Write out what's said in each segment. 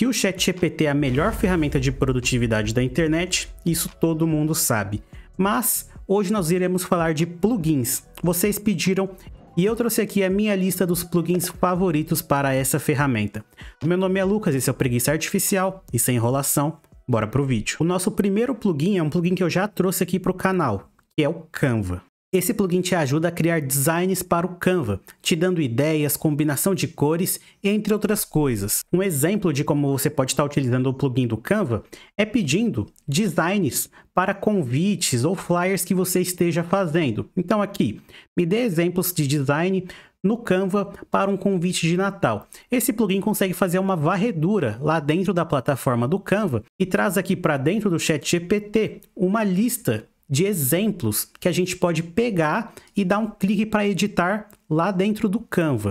Que o ChatGPT é a melhor ferramenta de produtividade da internet, isso todo mundo sabe. Mas hoje nós iremos falar de plugins. Vocês pediram e eu trouxe aqui a minha lista dos plugins favoritos para essa ferramenta. Meu nome é Lucas, esse é o Preguiça Artificial e sem enrolação, bora pro vídeo. O nosso primeiro plugin é um plugin que eu já trouxe aqui para o canal, que é o Canva. Esse plugin te ajuda a criar designs para o Canva, te dando ideias, combinação de cores, entre outras coisas. Um exemplo de como você pode estar utilizando o plugin do Canva é pedindo designs para convites ou flyers que você esteja fazendo. Então aqui, me dê exemplos de design no Canva para um convite de Natal. Esse plugin consegue fazer uma varredura lá dentro da plataforma do Canva e traz aqui para dentro do chat GPT uma lista de exemplos que a gente pode pegar e dar um clique para editar lá dentro do Canva.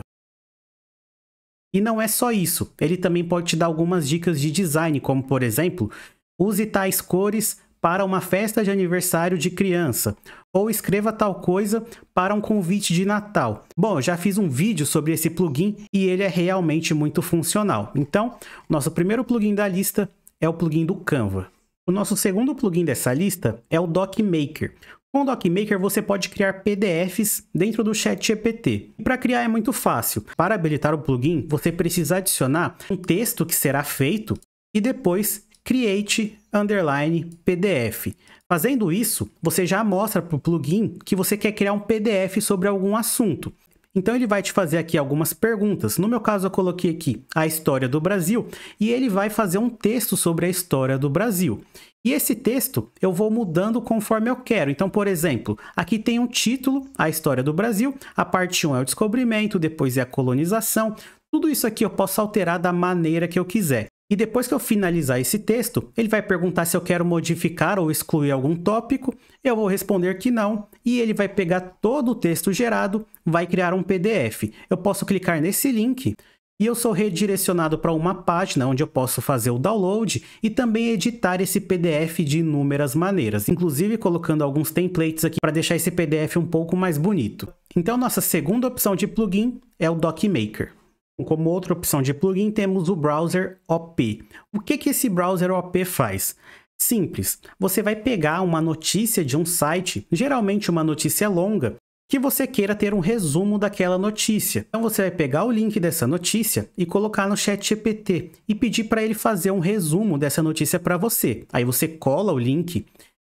E não é só isso, ele também pode te dar algumas dicas de design, como por exemplo, use tais cores para uma festa de aniversário de criança, ou escreva tal coisa para um convite de Natal. Bom, já fiz um vídeo sobre esse plugin e ele é realmente muito funcional. Então, nosso primeiro plugin da lista é o plugin do Canva. O nosso segundo plugin dessa lista é o DocMaker. Com o DocMaker você pode criar PDFs dentro do chat GPT. Para criar é muito fácil. Para habilitar o plugin, você precisa adicionar um texto que será feito e depois create underline PDF. Fazendo isso, você já mostra para o plugin que você quer criar um PDF sobre algum assunto. Então ele vai te fazer aqui algumas perguntas. No meu caso eu coloquei aqui a história do Brasil e ele vai fazer um texto sobre a história do Brasil. E esse texto eu vou mudando conforme eu quero. Então, por exemplo, aqui tem um título, a história do Brasil, a parte 1 é o descobrimento, depois é a colonização. Tudo isso aqui eu posso alterar da maneira que eu quiser. E depois que eu finalizar esse texto, ele vai perguntar se eu quero modificar ou excluir algum tópico. Eu vou responder que não, e ele vai pegar todo o texto gerado, vai criar um PDF. Eu posso clicar nesse link e eu sou redirecionado para uma página onde eu posso fazer o download e também editar esse PDF de inúmeras maneiras, inclusive colocando alguns templates aqui para deixar esse PDF um pouco mais bonito. Então nossa segunda opção de plugin é o DocMaker. Como outra opção de plugin, temos o browser OP. O que, que esse browser OP faz? Simples, você vai pegar uma notícia de um site, geralmente uma notícia longa, que você queira ter um resumo daquela notícia. Então você vai pegar o link dessa notícia e colocar no chat GPT e pedir para ele fazer um resumo dessa notícia para você. Aí você cola o link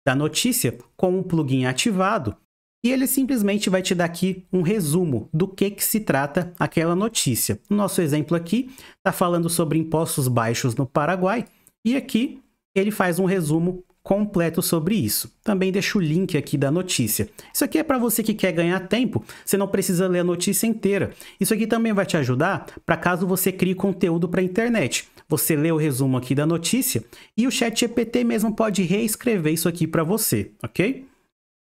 da notícia com o plugin ativado e ele simplesmente vai te dar aqui um resumo do que, que se trata aquela notícia. O nosso exemplo aqui está falando sobre impostos baixos no Paraguai, e aqui ele faz um resumo completo sobre isso. Também deixo o link aqui da notícia. Isso aqui é para você que quer ganhar tempo, você não precisa ler a notícia inteira. Isso aqui também vai te ajudar para caso você crie conteúdo para a internet. Você lê o resumo aqui da notícia e o chat GPT mesmo pode reescrever isso aqui para você, ok?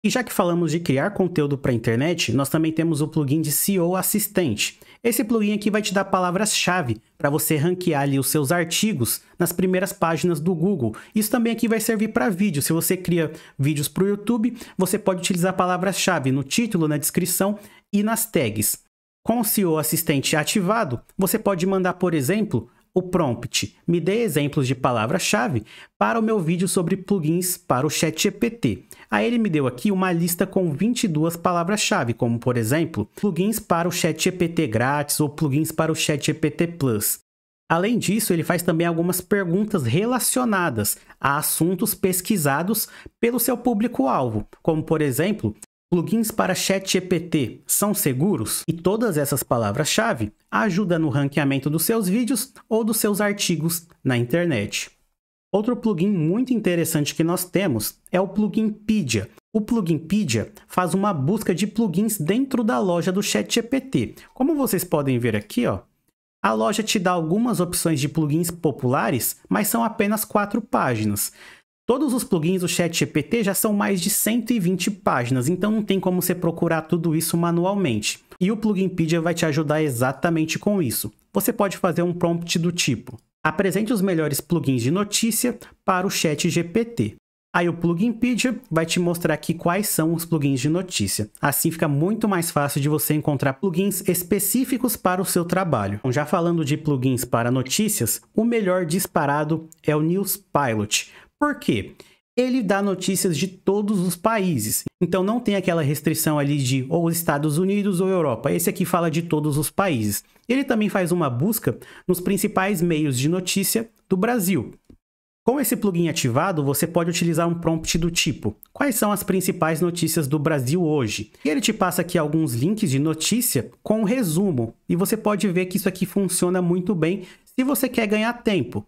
E já que falamos de criar conteúdo para a internet, nós também temos o plugin de SEO Assistente. Esse plugin aqui vai te dar palavras-chave para você ranquear ali os seus artigos nas primeiras páginas do Google. Isso também aqui vai servir para vídeo. Se você cria vídeos para o YouTube, você pode utilizar palavras-chave no título, na descrição e nas tags. Com o SEO Assistente ativado, você pode mandar, por exemplo, o prompt me dê exemplos de palavra-chave para o meu vídeo sobre plugins para o ChatGPT. Aí ele me deu aqui uma lista com 22 palavras-chave, como por exemplo, plugins para o ChatGPT grátis ou plugins para o ChatGPT Plus. Além disso, ele faz também algumas perguntas relacionadas a assuntos pesquisados pelo seu público-alvo, como por exemplo, Plugins para ChatGPT são seguros? E todas essas palavras-chave ajudam no ranqueamento dos seus vídeos ou dos seus artigos na internet. Outro plugin muito interessante que nós temos é o plugin Pedia. O plugin Pedia faz uma busca de plugins dentro da loja do ChatGPT. Como vocês podem ver aqui, ó, a loja te dá algumas opções de plugins populares, mas são apenas quatro páginas. Todos os plugins do ChatGPT já são mais de 120 páginas, então não tem como você procurar tudo isso manualmente. E o Pluginpedia vai te ajudar exatamente com isso. Você pode fazer um prompt do tipo: apresente os melhores plugins de notícia para o ChatGPT. Aí o Pluginpedia vai te mostrar aqui quais são os plugins de notícia. Assim fica muito mais fácil de você encontrar plugins específicos para o seu trabalho. Então, já falando de plugins para notícias, o melhor disparado é o News Pilot, por quê? Ele dá notícias de todos os países. Então não tem aquela restrição ali de ou Estados Unidos ou Europa. Esse aqui fala de todos os países. Ele também faz uma busca nos principais meios de notícia do Brasil. Com esse plugin ativado, você pode utilizar um prompt do tipo: Quais são as principais notícias do Brasil hoje? E ele te passa aqui alguns links de notícia com um resumo, e você pode ver que isso aqui funciona muito bem se você quer ganhar tempo.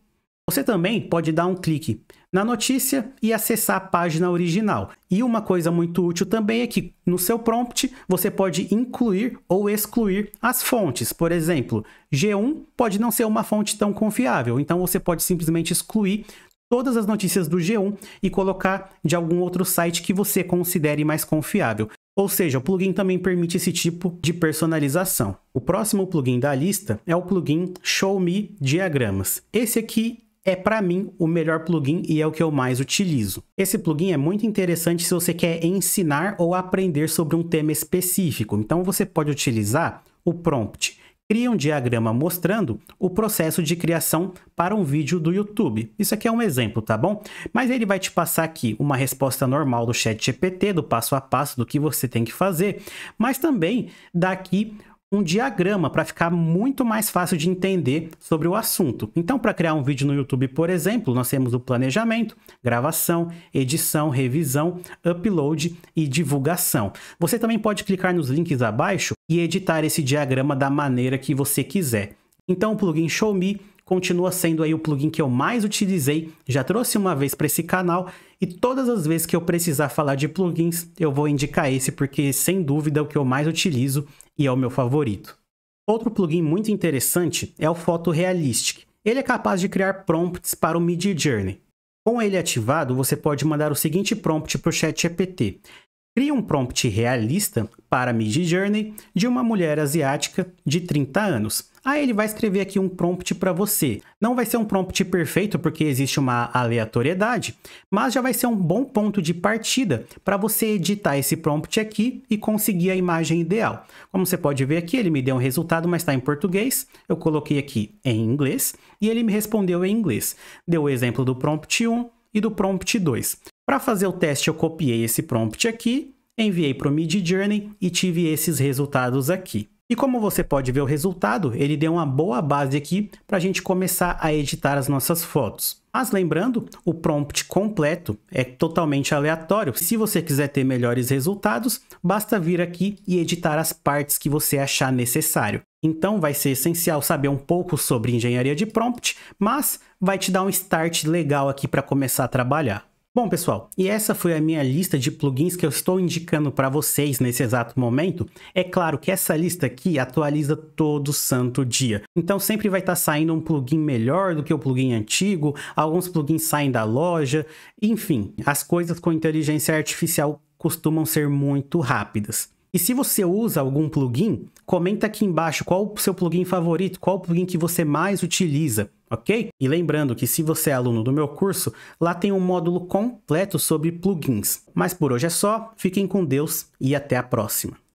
Você também pode dar um clique na notícia e acessar a página original. E uma coisa muito útil também é que no seu prompt você pode incluir ou excluir as fontes. Por exemplo, G1 pode não ser uma fonte tão confiável, então você pode simplesmente excluir todas as notícias do G1 e colocar de algum outro site que você considere mais confiável. Ou seja, o plugin também permite esse tipo de personalização. O próximo plugin da lista é o plugin Show Me Diagramas. Esse aqui é para mim o melhor plugin e é o que eu mais utilizo. Esse plugin é muito interessante se você quer ensinar ou aprender sobre um tema específico. Então você pode utilizar o prompt cria um diagrama mostrando o processo de criação para um vídeo do YouTube. Isso aqui é um exemplo, tá bom? Mas ele vai te passar aqui uma resposta normal do chat GPT, do passo a passo do que você tem que fazer, mas também daqui um diagrama para ficar muito mais fácil de entender sobre o assunto. Então, para criar um vídeo no YouTube, por exemplo, nós temos o planejamento, gravação, edição, revisão, upload e divulgação. Você também pode clicar nos links abaixo e editar esse diagrama da maneira que você quiser. Então, o plugin Show Me continua sendo aí o plugin que eu mais utilizei, já trouxe uma vez para esse canal e todas as vezes que eu precisar falar de plugins, eu vou indicar esse porque sem dúvida é o que eu mais utilizo e é o meu favorito. Outro plugin muito interessante é o PhotoRealistic. Realistic. Ele é capaz de criar prompts para o Midjourney. Journey. Com ele ativado, você pode mandar o seguinte prompt para o ChatGPT: cria um prompt realista para Mid Journey de uma mulher asiática de 30 anos. Aí ah, ele vai escrever aqui um prompt para você. Não vai ser um prompt perfeito porque existe uma aleatoriedade, mas já vai ser um bom ponto de partida para você editar esse prompt aqui e conseguir a imagem ideal. Como você pode ver aqui, ele me deu um resultado, mas está em português. Eu coloquei aqui em inglês e ele me respondeu em inglês. Deu o exemplo do prompt 1 e do prompt 2. Para fazer o teste, eu copiei esse prompt aqui, enviei para o Mid Journey e tive esses resultados aqui. E como você pode ver o resultado, ele deu uma boa base aqui para a gente começar a editar as nossas fotos. Mas lembrando, o prompt completo é totalmente aleatório. Se você quiser ter melhores resultados, basta vir aqui e editar as partes que você achar necessário. Então vai ser essencial saber um pouco sobre engenharia de prompt, mas vai te dar um start legal aqui para começar a trabalhar. Bom, pessoal, e essa foi a minha lista de plugins que eu estou indicando para vocês nesse exato momento. É claro que essa lista aqui atualiza todo santo dia. Então sempre vai estar tá saindo um plugin melhor do que o plugin antigo, alguns plugins saem da loja, enfim, as coisas com inteligência artificial costumam ser muito rápidas. E se você usa algum plugin, comenta aqui embaixo qual o seu plugin favorito, qual o plugin que você mais utiliza ok? E lembrando que se você é aluno do meu curso, lá tem um módulo completo sobre plugins. Mas por hoje é só, fiquem com Deus e até a próxima.